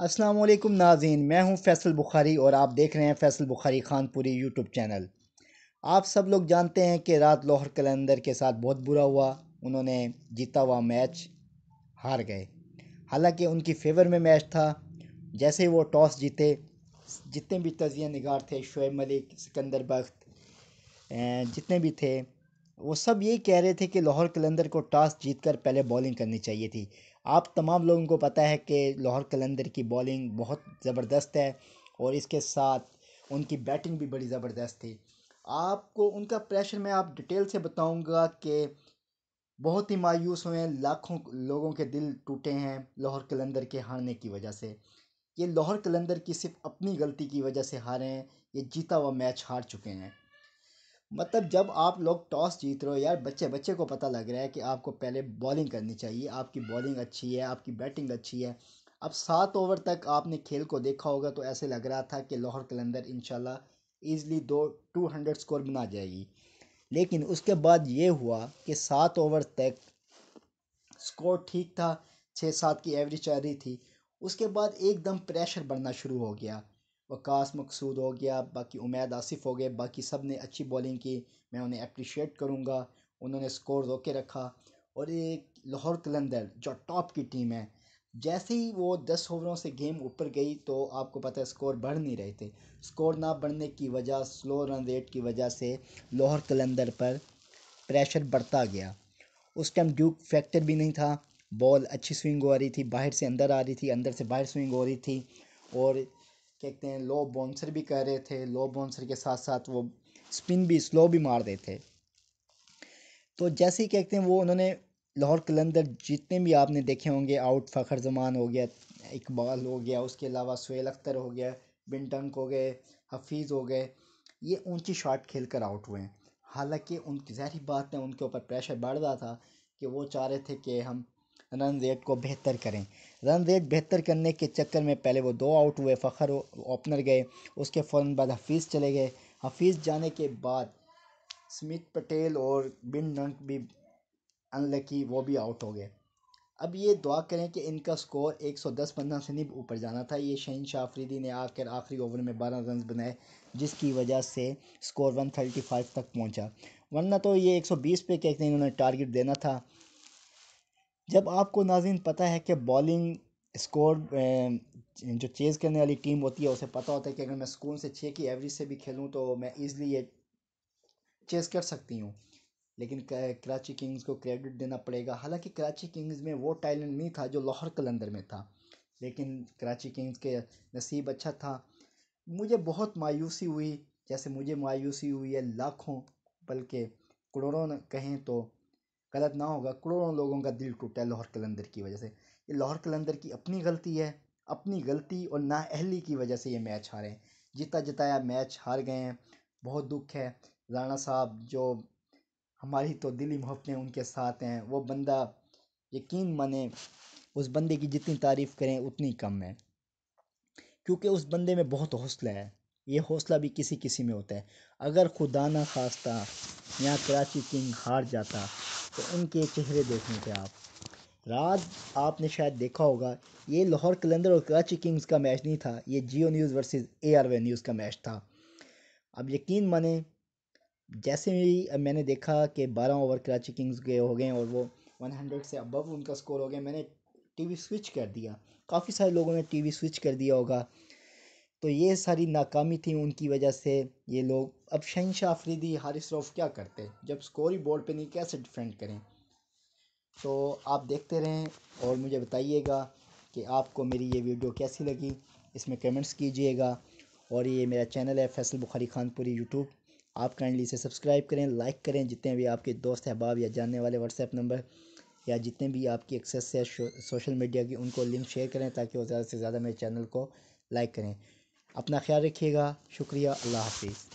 वालेकुम नाजीन मैं हूं फैसल बुखारी और आप देख रहे हैं फैसल बुखारी खानपुरी यूट्यूब चैनल आप सब लोग जानते हैं कि रात लाहौर कलंदर के साथ बहुत बुरा हुआ उन्होंने जीता हुआ मैच हार गए हालांकि उनकी फेवर में मैच था जैसे ही वो टॉस जीते जितने भी तजिया निगार थे शुएब मलिक सिकंदर बख्त जितने भी थे वो सब यही कह रहे थे कि लाहौर कलंदर को टॉस जीतकर पहले बॉलिंग करनी चाहिए थी आप तमाम लोगों को पता है कि लाहौर कलंदर की बॉलिंग बहुत ज़बरदस्त है और इसके साथ उनकी बैटिंग भी बड़ी ज़बरदस्त थी आपको उनका प्रेशर मैं आप डिटेल से बताऊंगा कि बहुत ही मायूस हुए हैं लाखों लोगों के दिल टूटे हैं लाहौर कलंदर के हारने की वजह से ये लाहौर कलंदर की सिर्फ अपनी गलती की वजह से हारे हैं ये जीता हुआ मैच हार चुके हैं मतलब जब आप लोग टॉस जीत रहे हो यार बच्चे बच्चे को पता लग रहा है कि आपको पहले बॉलिंग करनी चाहिए आपकी बॉलिंग अच्छी है आपकी बैटिंग अच्छी है अब सात ओवर तक आपने खेल को देखा होगा तो ऐसे लग रहा था कि लाहौर कलंदर इन ईज़िली दो टू हंड्रेड स्कोर बना जाएगी लेकिन उसके बाद ये हुआ कि सात ओवर तक स्कोर ठीक था छः सात की एवरेज आ रही थी उसके बाद एकदम प्रेशर बढ़ना शुरू हो गया वक़ास मकसूद हो गया बाकी उमैद आसिफ़ हो गए बाकी सब ने अच्छी बॉलिंग की मैं उन्हें अप्रिशिएट करूँगा उन्होंने स्कोर रोक के रखा और एक लाहौर कलंदर जो टॉप की टीम है जैसे ही वो दस ओवरों से गेम ऊपर गई तो आपको पता है स्कोर बढ़ नहीं रहे थे स्कोर ना बढ़ने की वजह स्लो रन रेट की वजह से लाहौर कलंदर पर प्रेशर बढ़ता गया उस टाइम ड्यूक फैक्टर भी नहीं था बॉल अच्छी स्विंग हो रही थी बाहर से अंदर आ रही थी अंदर से बाहर स्विंग हो रही थी और कहते हैं लो बाउंसर भी कर रहे थे लो बाउंसर के साथ साथ वो स्पिन भी स्लो भी मार रहे थे तो जैसे ही कहते हैं वो उन्होंने लाहौर कलंदर जितने भी आपने देखे होंगे आउट फ़खर जमान हो गया इकबाल हो गया उसके अलावा सुहेल अख्तर हो गया बिनटंक हो गए हफीज़ हो गए ये ऊंची शॉट खेल कर आउट हुए हैं हालांकि उनकी जहरी बात है उनके ऊपर प्रेशर बढ़ रहा था कि वो चाह रहे थे कि हम रन रेट को बेहतर करें रन रेट बेहतर करने के चक्कर में पहले वो दो आउट हुए फ़खर ओपनर गए उसके फ़ौर बाद हफीज़ चले गए हफीज़ जाने के बाद स्मिथ पटेल और बिन नंक भी अनलकी वो भी आउट हो गए अब ये दुआ करें कि इनका स्कोर 110 पंद्रह से नहीं ऊपर जाना था ये शहीन शाह आफरीदी ने आकर आखिरी ओवर में 12 रन बनाए जिसकी वजह से स्कोर 135 तक पहुंचा वरना तो ये 120 पे कहते हैं इन्होंने टारगेट देना था जब आपको नाजिन पता है कि बॉलिंग स्कोर जो चेज़ करने वाली टीम होती है उसे पता होता है कि अगर मैं स्कूल से छः की एवरेज से भी खेलूँ तो मैं ईज़िली ये चेज़ कर सकती हूँ लेकिन कराची किंग्स को क्रेडिट देना पड़ेगा हालांकि कराची किंग्स में वो टैलेंट नहीं था जो लाहौर कलंदर में था लेकिन कराची किंग्स के नसीब अच्छा था मुझे बहुत मायूसी हुई जैसे मुझे मायूसी हुई है लाखों बल्कि करोड़ों कहें तो गलत ना होगा करोड़ों लोगों का दिल टूटा है लाहौर कलंदर की वजह से ये लाहौर कलंदर की अपनी गलती है अपनी गलती और नाअहली की वजह से ये मैच हारे हैं जीता जिताया मैच हार गए हैं बहुत दुख है राणा साहब जो हमारी तो दिली मोहब्बतें उनके साथ हैं वो बंदा यकीन माने उस बंदे की जितनी तारीफ़ करें उतनी कम है क्योंकि उस बंदे में बहुत हौसला है ये हौसला भी किसी किसी में होता है अगर खुदा ना खास्ता यहाँ कराची किंग हार जाता तो उनके चेहरे देखने थे आप रात आपने शायद देखा होगा ये लाहौर कलंदर और कराची किंग्स का मैच नहीं था ये Geo news versus A R Y news का मैच था अब यकीन माने जैसे ही मैंने देखा कि बारह ओवर कराची किंग्स के हो गए और वो वन हंड्रेड से अबव उनका स्कोर हो गया मैंने टीवी स्विच कर दिया काफ़ी सारे लोगों ने टीवी स्विच कर दिया होगा तो ये सारी नाकामी थी उनकी वजह से ये लोग अब शहनशाह अफरीदी हारिस रऊफ़ क्या करते जब स्कोर ही बोर्ड पर नहीं कैसे डिफेंड करें तो आप देखते रहें और मुझे बताइएगा कि आपको मेरी ये वीडियो कैसी लगी इसमें कमेंट्स कीजिएगा और ये मेरा चैनल है फैसल बुखारी खानपुरी यूट्यूब आप काइंडली इसे सब्सक्राइब करें लाइक करें जितने भी आपके दोस्त अहबाब या जानने वाले व्हाट्सएप नंबर या जितने भी आपकी एक्सेस है सोशल मीडिया की उनको लिंक शेयर करें ताकि वो ज़्यादा से ज़्यादा मेरे चैनल को लाइक करें अपना ख्याल रखिएगा शुक्रिया अल्लाह हाफिज़